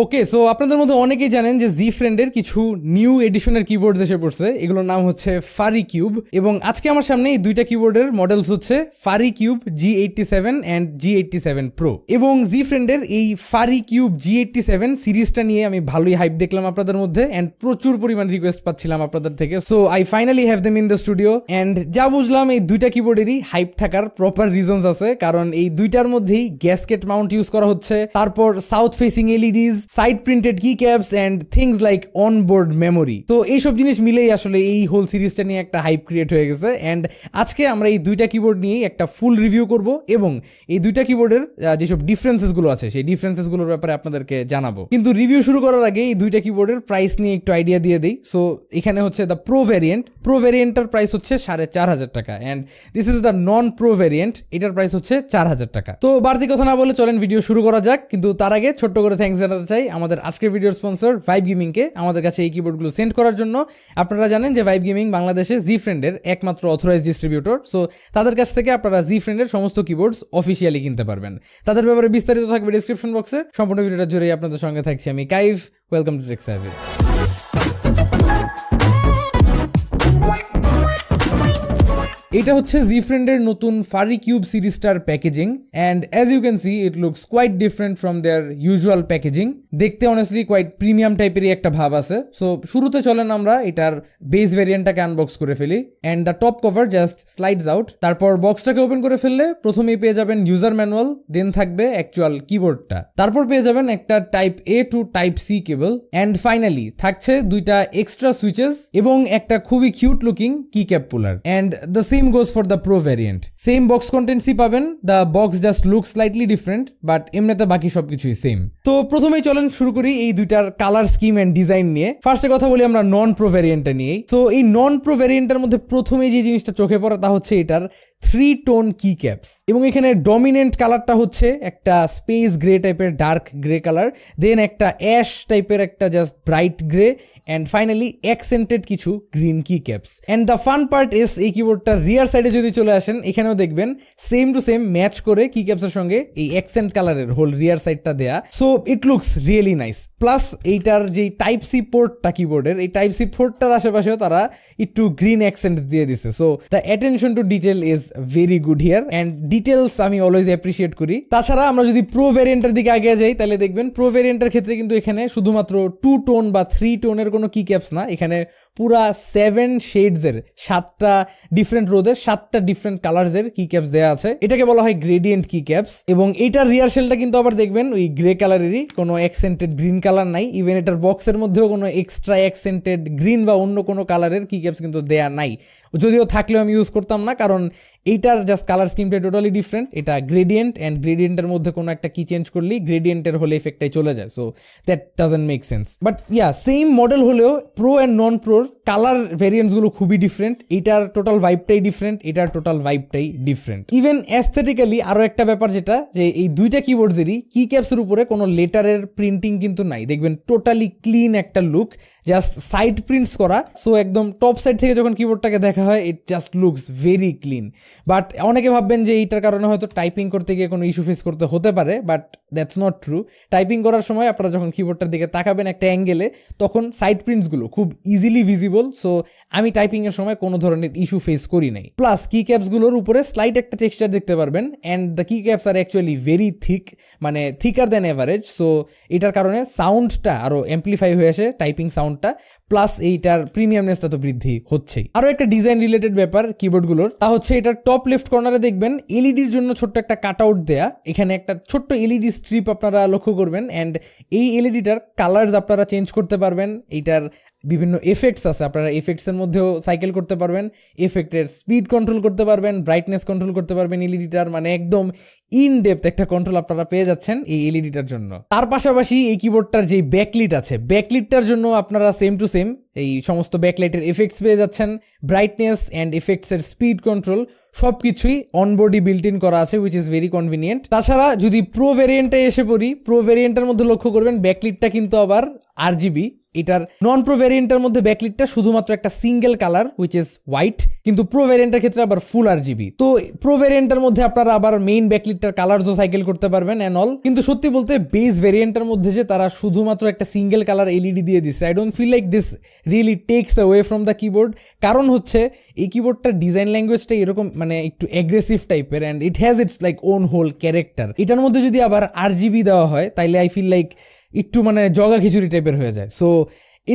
okay so আপনাদের মধ্যে অনেকেই জানেন যে জি ফ্রেন্ডের কিছু নিউ এডিশনের কিবোর্ড এসে পড়ছে এগুলোর নাম হচ্ছে ফারি কিউব এবং আজকে আমার সামনে এই দুইটা কিবোর্ডের মডেলস হচ্ছে Fury Cube G eighty seven and G eighty seven pro এবং জি ফ্রেন্ডের এই Fury Cube G eighty seven সিরিজটা নিয়ে আমি ভালোই হাইপ দেখলাম আপনাদের মধ্যে অ্যান্ড প্রচুর পরিমাণ রিকোয়েস্ট পাচ্ছিলাম আপনাদের থেকে so I finally have them in the studio and যা বুঝলাম এই দুইটা কিবোর্ডেরই হাইপ থাকার প্রপার রিজনস আছে কারণ এই দুইটার মধ্যেই গ্যাসকেট মাউন্ট ইউজ করা হচ্ছে তারপর south facing LEDs printed key caps and things like on board memory তো এইসব জিনিস মিলেই আসলে এই হোল সিরিজটা নিয়ে একটা হাইপ ক্রিয়েট হয়ে গেছে অ্যান্ড আজকে আমরা এই দুইটা কিবোর্ড নিয়েই একটা ফুল রিভিউ করব এবং এই দুইটা কিবোর্ডের যেসব ডিফারেন্সেসগুলো আছে সেই ডিফারেন্সেসগুলোর ব্যাপারে আপনাদেরকে জানাবো কিন্তু রিভিউ শুরু করার আগে এই দুইটা কিবোর্ডের প্রাইস নিয়ে একটু আইডিয়া দিয়ে দিই সো এখানে হচ্ছে দ্য প্রো ভ্যারিয়েন্ট প্রো ভ্যারিয়েন্টটার প্রাইস হচ্ছে সাড়ে চার হাজার টাকা and this is the non pro variant এটার প্রাইস হচ্ছে চার হাজার টাকা তো বাড়তি কথা না বলে চলেন ভিডিও শুরু করা যাক কিন্তু তার আগে ছোট্ট করে থ্যাংকস জানাতে চাই আমাদের আজকের ভিডিওর স্পন্সর ভাইব গেমিংকে আমাদের কাছে এই কিবোর্ডগুলো সেন্ড করার জন্য আপনারা জানেন যে ভাইব গেমিং বাংলাদেশে জি ফ্রেন্ডের একমাত্র অথরাইজ ডিস্ট্রিবিউটর সো তাদের কাছ থেকে আপনারা জি ফ্রেন্ডের সমস্ত কিবোর্ডস অফিসিয়ালি কিনতে পারবেন তাদের ব্যাপারে বিস্তারিত থাকবে ডিসক্রিপশন বক্সে সম্পূর্ণ ভিডিওটা জুড়েই আপনাদের সঙ্গে থাকছি আমি কাইভ ওয়েলকাম টু টেক সার্ভিস এটা হচ্ছে জি ফ্রেন্ডের নতুন ফারি কিউব সিরিজটার packaging and as you can see it looks quite different from their usual packaging দেখতে অনেস্টলি কোয়াইট প্রিমিয়াম টাইপেরই একটা ভাব আছে সো শুরুতে চলেন আমরা এটার বেস ভ্যারিয়েন্টটাকে আনবক্স করে ফেলি and the top cover just slides out তারপর বক্সটাকে ওপেন করে ফেললে প্রথমেই পেয়ে যাবেন ইউজার ম্যানুয়াল দেন থাকবে অ্যাকচুয়াল কিবোর্ডটা তারপর পেয়ে যাবেন একটা type A to type C cable and finally থাকছে দুইটা এক্সট্রা সুইচেস এবং একটা খুবই cute looking key cap puller and the same same goes for the pro variant same box কন্টেন্টসই পাবেন the box just look slightly different but এমনিতে বাকি সব কিছুই সেম তো প্রথমেই চলেন শুরু করি এই দুইটার কালার স্কিম অ্যান্ড ডিজাইন নিয়ে ফার্স্টে কথা বলি আমরা নন প্রো ভ্যারিয়েন্টটা নিয়েই তো এই নন প্রো ভ্যারিয়েন্টের মধ্যে প্রথমে যে জিনিসটা চোখে পড়ে তা হচ্ছে এটার থ্রি টোন কি ক্যাপস এবং এখানে ডমিনেন্ট কালারটা হচ্ছে একটা স্পেস গ্রে টাইপের ডার্ক গ্রে কালার দেন একটা অ্যাশ টাইপের একটা just bright grey and finally accented কিছু green key caps and the fun part is এই কিবোর্ডটা রিয়ার সাইডে যদি চলে আসেন এখানেও দেখবেন সেম টু সেম ম্যাচ করে কি ক্যাপসের সঙ্গে এই অ্যাকসেন্ট কালারের হোল রিয়ার সাইডটা দেয়া so it looks really nice plus এইটার যে টাইপ সি পোর্টটা কিবোর্ডের এই টাইপ সি পোর্টটার আশেপাশেও তারা একটু গ্রিন অ্যাকসেন্ট দিয়ে দিছে so the attention to detail is very good here and details আমি অলওয়েজ অ্যাপ্রিসিয়েট করি তাছাড়া আমরা যদি প্রো ভ্যারিয়েন্টের দিকে আগে যাই তাহলে দেখবেন প্রো ভ্যারিয়েন্টের ক্ষেত্রে কিন্তু এখানে শুধুমাত্র টু টোন বা থ্রি টোনের কোনো কি ক্যাপস না এখানে পুরা সেভেন শেডসের সাতটা ডিফারেন্ট রোদের সাতটা ডিফারেন্ট কালার্সের কি ক্যাপস দেওয়া আছে এটাকে বলা হয় গ্রেডিয়েন্ট কি ক্যাপস এবং এটার রিয়ার কিন্তু আবার দেখবেন ওই গ্রে কালারেরই কোনো অ্যাক্সেন্টেড গ্রিন কালার নাই ইভেন এটার বক্সের মধ্যেও কোনো এক্সট্রা অ্যাক্সেন্টেড গ্রিন বা অন্য কোনো কালারের কি ক্যাপস কিন্তু দেয়া নাই যদিও থাকলেও আমি ইউজ করতাম না কারণ এইটার জাস্ট কালার স্কিমটা টোটালি ডিফারেন্ট এটা গ্রেডিয়েন্ট অ্যান্ড গ্রেডিয়েন্টের মধ্যে কোনো একটা কি চেঞ্জ করলেই গ্রেডিয়েন্টের হলে এফেক্টটাই চলে যায় so that doesn't make sense but yeah same model হলেও প্রো অ্যান্ড নন প্রোর কালার ভেরিয়েন্টসগুলো খুবই ডিফারেন্ট এটার টোটাল ভাইবটাই ডিফারেন্ট এটার টোটাল ভাইবটাই ডিফারেন্ট ইভেন অ্যাস্থেটিক্যালি আরও একটা ব্যাপার যেটা যে এই দুইটা কিবোর্ডসেরই কি ক্যাপসের উপরে কোনো লেটারের প্রিন্টিং কিন্তু নাই দেখবেন টোটালি ক্লিন একটা লুক জাস্ট সাইড প্রিন্টস করা সো একদম টপ সাইড থেকে যখন কিবোর্ডটাকে দেখা হয় it just looks very clean but অনেকে ভাববেন যে এইটার কারণে হয়তো টাইপিং করতে গিয়ে কোনো ইস্যু ফেস করতে হতে পারে but that's not true typing করার সময় আপনারা যখন কিবোর্ডটার দিকে তাকাবেন একটা অ্যাঙ্গেলে তখন সাইড প্রিন্টসগুলো খুব ইজিলি ভিজিবল সো আমি টাইপিংয়ের সময় কোনো ধরনের ইস্যু ফেস করি নাই প্লাস কি ক্যাপসগুলোর উপরে স্লাইড একটা টেক্সচার দেখতে পারবেন and the key caps are actually very thick মানে থিকার দ্যান অ্যাভারেজ সো এটার কারণে সাউন্ডটা আরও অ্যাম্পলিফাই হয়ে আসে টাইপিং সাউন্ডটা প্লাস এইটার প্রিমিয়ামনেসটা তো বৃদ্ধি হচ্ছেই আরও একটা ডিজাইন রিলেটেড ব্যাপার কিবোর্ডগুলোর তা হচ্ছে এটার টপ লেফট কর্নারে দেখবেন এলইডির জন্য ছোট্ট একটা কাট আউট দেয়া এখানে একটা ছোট্ট এলইডি স্ট্রিপ আপনারা লক্ষ্য করবেন অ্যান্ড এই এলইডিটার কালার্স আপনারা চেঞ্জ করতে পারবেন এইটার বিভিন্ন এফেক্টস আছে আপনারা এফেক্টসের মধ্যেও সাইকেল করতে পারবেন এফেক্টের স্পিড কন্ট্রোল করতে পারবেন ব্রাইটনেস কন্ট্রোল করতে পারবেন এলইডিটার মানে একদম ইন ডেপথ একটা কন্ট্রোল আপনারা পেয়ে যাচ্ছেন এই এলইডিটার জন্য তার পাশাপাশি এই কিবোর্ডটার যে ব্যাকলিট আছে ব্যাকলিটটার জন্য আপনারা সেম টু সেম এই সমস্ত ব্যাকলাইটের এফেক্টস পেয়ে যাচ্ছেন ব্রাইটনেস অ্যান্ড এফেক্টসের স্পিড কন্ট্রোল সব কিছুই অনবোর্ডি বিল্ট ইন করা আছে উইচ ইজ ভেরি কনভিনিয়েন্ট তাছাড়া যদি প্রো ভেরিয়েন্টে এসে পড়ি প্রো ভেরিয়েন্টের মধ্যে লক্ষ্য করবেন ব্যাকলিটটা কিন্তু আবার আর এটার নন প্রো ভ্যারিয়েন্টের মধ্যে ব্যাকলিটটা শুধুমাত্র একটা single colour which is white কিন্তু প্রো ভ্যারিয়েন্টের ক্ষেত্রে আবার ফুল আর জিবি তো প্রো ভ্যারিয়েন্টের মধ্যে আপনারা আবার মেইন ব্যাকলিটটার কালারসও সাইকেল করতে পারবেন অ্যান্ড অল কিন্তু সত্যি বলতে বেস ভ্যারিয়েন্টের মধ্যে যে তারা শুধুমাত্র একটা সিঙ্গেল কালার এলইডি দিয়ে দিচ্ছে I don't feel like this really takes away from the keyboard কারণ হচ্ছে এই কিবোর্ডটার ডিজাইন ল্যাঙ্গুয়েজটা এরকম মানে একটু অ্যাগ্রেসিভ টাইপের and it has its like own whole character এটার মধ্যে যদি আবার আর জিবি দেওয়া হয় তাইলে আই ফিল লাইক একটু মানে জগা খিচুড়ি টাইপের হয়ে যায় so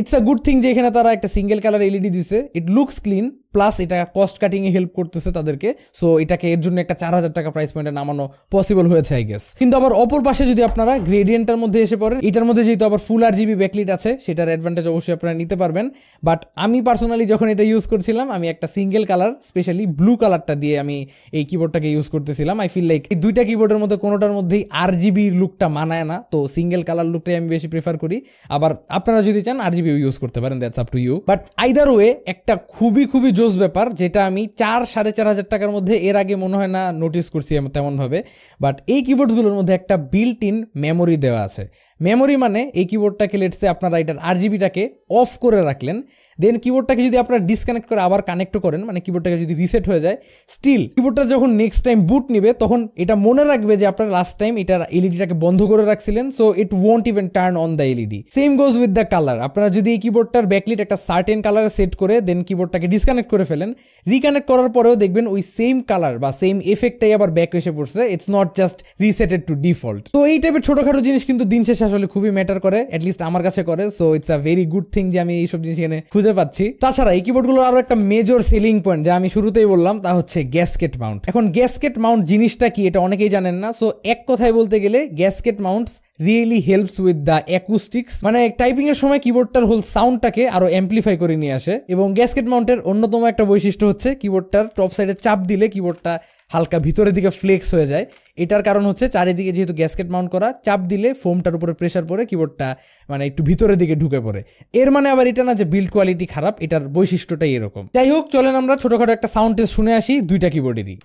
it's a good thing যে এখানে তারা একটা সিঙ্গেল কালার এলইডি দিছে ইট লুকস ক্লিন প্লাস এটা কস্ট কাটিংয়ে হেল্প করতেছে তাদেরকে সো এটাকে এর জন্য একটা চার হাজার টাকা প্রাইস পয়েন্টে নামানো পসিবল হয়েছে আই গেস কিন্তু আবার অপর পাশে যদি আপনারা গ্রেডিয়েন্টের মধ্যে এসে পড়েন এটার মধ্যে যেহেতু আবার ফুল আর জিবি ব্যাকলিট আছে সেটার অ্যাডভান্টেজ অবশ্যই আপনারা নিতে পারবেন বাট আমি পার্সোনালি যখন এটা ইউজ করছিলাম আমি একটা সিঙ্গেল কালার স্পেশালি ব্লু কালারটা দিয়ে আমি এই কিবোর্ডটাকে ইউজ করতেছিলাম আই ফিল লাইক এই দুইটা কিবোর্ডের মধ্যে কোনোটার মধ্যেই আর জিবির লুকটা মানায় না তো সিঙ্গেল কালার লুকটাই আমি বেশি প্রেফার করি আবার আপনারা যদি চান আর জিবিও ইউজ করতে পারেন that's up to you but either way একটা খুবই খুবই জোস ব্যাপার যেটা আমি চার সাড়ে চার হাজার টাকার মধ্যে এর আগে মনে হয় না নোটিস করছি তেমনভাবে বাট এই কিবোর্ডসগুলোর মধ্যে একটা বিল্ট ইন মেমোরি দেওয়া আছে মেমোরি মানে এই কিবোর্ডটাকে লেটসে আপনারা এটার আর জিবিটাকে অফ করে রাখলেন দেন কিবোর্ডটাকে যদি আপনারা ডিসকানেক্ট করে আবার কানেক্টও করেন মানে কিবোর্ডটাকে যদি রিসেট হয়ে যায় স্টিল কিবোর্ডটা যখন নেক্সট টাইম বুট নিবে তখন এটা মনে রাখবে যে আপনারা লাস্ট টাইম এটার এলইডিটাকে বন্ধ করে রাখছিলেন so it won't even turn on the LED same goes with the colour আপনারা যদি এই কিবোর্ডটার ব্যাকলিট একটা সার্টেন কালারে সেট করে দেন কিবোর্ডটাকে ডিসকানেক্ট রিকানেক্ট করে ফেলেন রিকানেক্ট করার পরেও দেখবেন ওই সেম কালার বা সেম এফেক্টটাই আবার ব্যাক এসে পড়ছে it's not just resetted to default তো এই টাইপের ছোটোখাটো জিনিস কিন্তু দিন শেষে আসলে খুবই ম্যাটার করে অ্যাটলিস্ট আমার কাছে করে so it's a very good thing যে আমি এইসব জিনিস এখানে খুঁজে পাচ্ছি তাছাড়া এই কিবোর্ডগুলোর আরও একটা মেজর সেলিং পয়েন্ট যা আমি শুরুতেই বললাম তা হচ্ছে গ্যাসকেট মাউন্ট এখন গ্যাসকেট মাউন্ট জিনিসটা কি এটা অনেকেই জানেন না সো এক কথায় বলতে গেলে gasket mounts really helps with the acoustics মানে টাইপিংয়ের সময় কিবোর্ডটার হোল সাউন্ডটাকে আরও অ্যাম্পলিফাই করে নিয়ে আসে এবং গ্যাসকেট মাউন্টের অন্যতম একটা বৈশিষ্ট্য হচ্ছে কিবোর্ডটার টপ সাইডে চাপ দিলে কিবোর্ডটা হালকা ভিতরের দিকে ফ্লেক্স হয়ে যায় এটার কারণ হচ্ছে চারিদিকে যেহেতু গ্যাসকেট মাউন্ট করা চাপ দিলে ফোমটার উপরে প্রেশার পড়ে কিবোর্ডটা মানে একটু ভিতরের দিকে ঢুকে পড়ে এর মানে আবার এটা না যে বিল্ড কোয়ালিটি খারাপ এটার বৈশিষ্ট্যটাই এরকম যাই হোক চলেন আমরা ছোটোখাটো একটা সাউন্ড টেস্ট শুনে আসি দুইটা কিবোর্ডেরই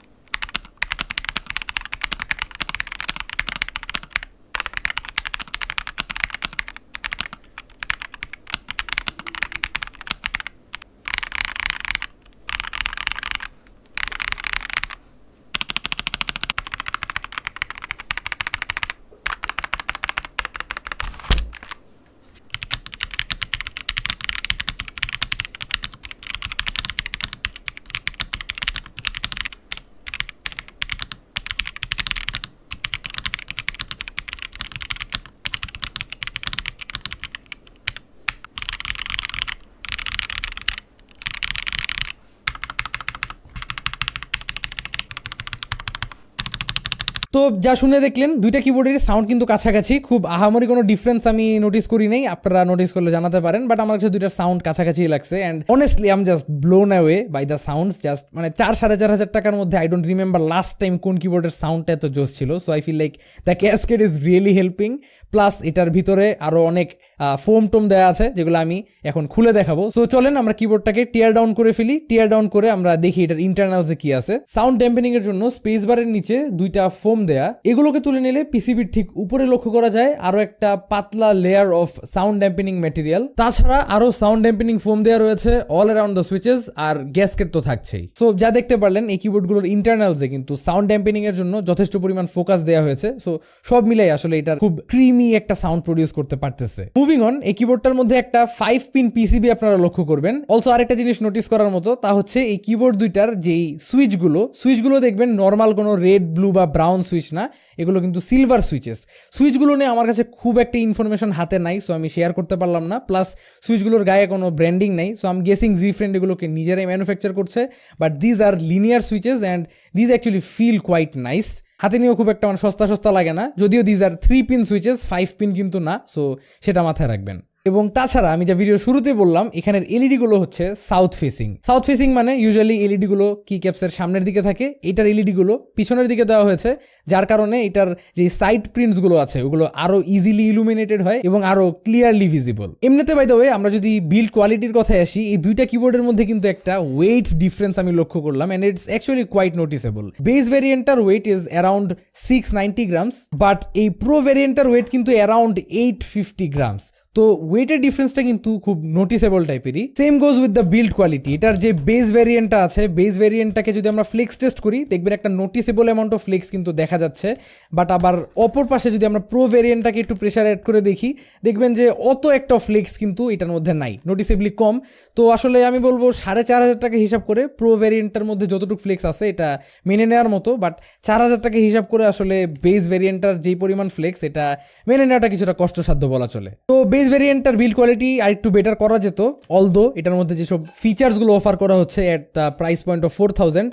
তো যা শুনে দেখলেন দুইটা কিবোর্ডের সাউন্ড কিন্তু কাছাকাছি খুব আহামরি কোনো ডিফারেন্স আমি নোটিস করি নাই আপনারা নোটিস করলে জানাতে পারেন বাট আমার কাছে দুইটা সাউন্ড কাছাকাছি লাগছে and honestly I'm just blown away by the sounds just মানে চার সাড়ে চার হাজার টাকার মধ্যে I don't remember last time কোন কিবোর্ডের সাউন্ডটা এত জোস ছিল so I feel like the gasket is really helping plus এটার ভিতরে আরও অনেক ফোম টোম দেওয়া আছে যেগুলো আমি এখন খুলে দেখাবো সো চলেন আমরা কিবোর্ডটাকে টিয়ার ডাউন করে ফেলি টিয়ার ডাউন করে আমরা দেখি এটার ইন্টারনালসে কি আছে সাউন্ড ড্যাম্পেনিং এর জন্য স্পেস বারের নিচে দুইটা ফোম দেয়া এগুলোকে তুলে নিলে পিসিবির ঠিক উপরে লক্ষ্য করা যায় আরো একটা পাতলা layer of sound dampening material তাছাড়া আরো সাউন্ড ড্যাম্পেনিং ফোম দেওয়া রয়েছে অল অ্যারাউন্ড দ্য সুইচেস আর গ্যাসকেট তো থাকছেই সো যা দেখতে পারলেন এই কিবোর্ড গুলোর ইন্টারনালসে কিন্তু সাউন্ড ড্যাম্পেনিং এর জন্য যথেষ্ট পরিমাণ ফোকাস দেওয়া হয়েছে সো সব মিলাই আসলে এটা খুব ক্রিমি একটা সাউন্ড প্রডিউস করতে পারতেছে মুভিং অন এই কিবোর্ডটার মধ্যে একটা ফাইভ পিন পিসিবি আপনারা লক্ষ্য করবেন অলসো আরেকটা জিনিস নোটিস করার মতো তা হচ্ছে এই কিবোর্ড দুইটার যেই সুইচগুলো সুইচগুলো দেখবেন নর্মাল কোনো রেড ব্লু বা ব্রাউন সুইচ না এগুলো কিন্তু সিলভার সুইচেস সুইচগুলো নিয়ে আমার কাছে খুব একটা ইনফরমেশন হাতে নাই সো আমি শেয়ার করতে পারলাম না প্লাস সুইচগুলোর গায়ে কোনো ব্র্যান্ডিং নাই সো আমি গেসিং জি ফ্রেন্ড এগুলোকে নিজেরাই ম্যানুফ্যাকচার করছে but these are linear switches and these actually feel quite nice হাতে নিয়েও খুব একটা মানে সস্তা সস্তা লাগে না যদিও these are three pin switches five pin কিন্তু না সো সেটা মাথায় রাখবেন এবং তাছাড়া আমি যা ভিডিও শুরুতে বললাম এখানের এলইডিগুলো হচ্ছে সাউথ ফেসিং সাউথ ফেসিং মানে ইউজুয়ালি এলইডিগুলো কি ক্যাপসের সামনের দিকে থাকে এটার এলইডিগুলো পিছনের দিকে দেওয়া হয়েছে যার কারণে এটার যে সাইড প্রিন্টসগুলো আছে ওগুলো আরও ইজিলি ইলুমিনেটেড হয় এবং আরও ক্লিয়ারলি ভিজিবল এমনিতে বাই দ্য ওয়ে আমরা যদি বিল্ড কোয়ালিটির কথায় আসি এই দুইটা কিবোর্ডের মধ্যে কিন্তু একটা ওয়েট ডিফারেন্স আমি লক্ষ্য করলাম and it's actually quite noticeable base ভ্যারিয়েন্টার weight is around six ninety grams but এই প্রো ভ্যারিয়েন্টার ওয়েট কিন্তু অ্যারাউন্ড এইট ফিফটি গ্রামস তো ওয়েটের ডিফারেন্সটা কিন্তু খুব নোটিসেবল টাইপেরই same goes with the build quality এটার যে বেস ভ্যারিয়েন্টটা আছে বেস ভ্যারিয়েন্টটাকে যদি আমরা ফ্লেক্স টেস্ট করি দেখবেন একটা নোটিসেবল অ্যামাউন্ট অফ ফ্লেক্স কিন্তু দেখা যাচ্ছে বাট আবার অপর পাশে যদি আমরা প্রো ভ্যারিয়েন্টটাকে একটু প্রেশার অ্যাড করে দেখি দেখবেন যে অত একটা ফ্লেক্স কিন্তু এটার মধ্যে নাই নোটিসেবলি কম তো আসলে আমি বলবো সাড়ে চার হাজার টাকা হিসাব করে প্রো ভ্যারিয়েন্টটার মধ্যে যতটুকু ফ্লেক্স আছে এটা মেনে নেওয়ার মতো বাট চার হাজার টাকা হিসাব করে আসলে বেস ভ্যারিয়েন্টটার যেই পরিমাণ ফ্লেক্স এটা মেনে নেওয়াটা কিছুটা কষ্টসাধ্য বলা চলে তো বেস চাইনিজ ভেরিয়েন্টটার বিল্ড কোয়ালিটি আর একটু বেটার করা যেত অলদো এটার মধ্যে যেসব ফিচার্সগুলো অফার করা হচ্ছে at the price point of four thousand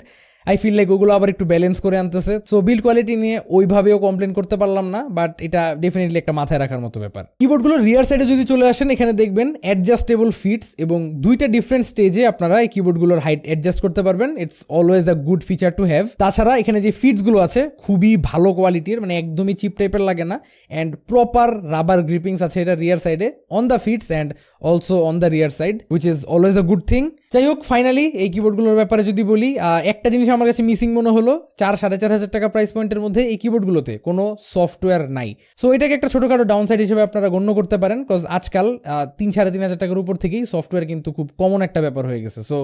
I feel like ওগুলো আবার একটু ব্যালেন্স করে আনতেছে সো বিল্ড কোয়ালিটি নিয়ে ওইভাবেও কমপ্লেন করতে পারলাম না বাট এটা ডেফিনেটলি একটা মাথায় রাখার মতো ব্যাপার কিবোর্ডগুলো রিয়ার সাইডে যদি চলে আসেন এখানে দেখবেন অ্যাডজাস্টেবল ফিটস এবং দুইটা ডিফারেন্ট স্টেজে আপনারা এই কিবোর্ডগুলোর হাইট অ্যাডজাস্ট করতে পারবেন it's always a good feature to have তাছাড়া এখানে যে ফিটসগুলো আছে খুবই ভালো কোয়ালিটির মানে একদমই চিপ টাইপের লাগে না অ্যান্ড প্রপার রাবার গ্রিপিংস আছে এটা রিয়ার সাইডে on the feet and also on the rear side which is always a good thing যাই হোক ফাইনালি এই কিবোর্ডগুলোর ব্যাপারে যদি বলি একটা জিনিস আমার কাছে মিসিং মনে হলো চার সাড়ে চার হাজার টাকা প্রাইস পয়েন্টের মধ্যে এই কিবোর্ডগুলোতে কোনো সফটওয়্যার নাই সো এটাকে একটা ছোটোখাটো ডাউনসাইড হিসেবে আপনারা গণ্য করতে পারেন বিকজ আজকাল তিন সাড়ে তিন হাজার টাকার উপর থেকেই সফটওয়্যার কিন্তু খুব কমন একটা ব্যাপার হয়ে গেছে সো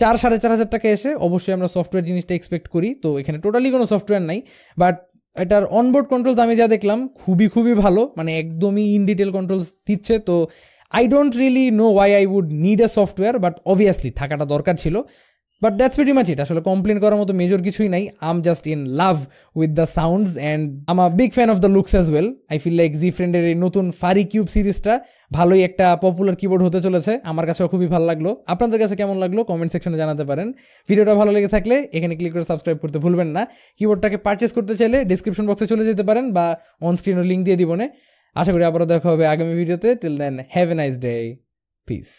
চার সাড়ে চার হাজার টাকা এসে অবশ্যই আমরা সফটওয়্যার জিনিসটা এক্সপেক্ট করি তো এখানে টোটালি কোনো সফটওয়্যার নাই বাট এটার অনবোর্ড কন্ট্রোলস আমি যা দেখলাম খুবই খুবই ভালো মানে একদমই ইন ডিটেল কন্ট্রোলস দিচ্ছে তো I don't really know why I would need a software but obviously থাকাটা দরকার ছিল but that's very much it আসলে কমপ্লেন করার মতো মেজর কিছুই নাই I'm just in love with the sounds and I'm a big fan of the looks as well I feel like জি ফ্রেন্ডের এই নতুন ফারি কিউব সিরিজটা ভালোই একটা পপুলার কিবোর্ড হতে চলেছে আমার কাছেও খুবই ভালো লাগলো আপনাদের কাছে কেমন লাগলো কমেন্ট সেকশনে জানাতে পারেন ভিডিওটা ভালো লেগে থাকলে এখানে ক্লিক করে সাবস্ক্রাইব করতে ভুলবেন না কিবোর্ডটাকে পারচেস করতে চাইলে ডিসক্রিপশন বক্সে চলে যেতে পারেন বা অনস্ক্রিনও লিঙ্ক দিয়ে দিবনে আশা করি আবারও দেখা হবে আগামী ভিডিওতে till then have a nice day piece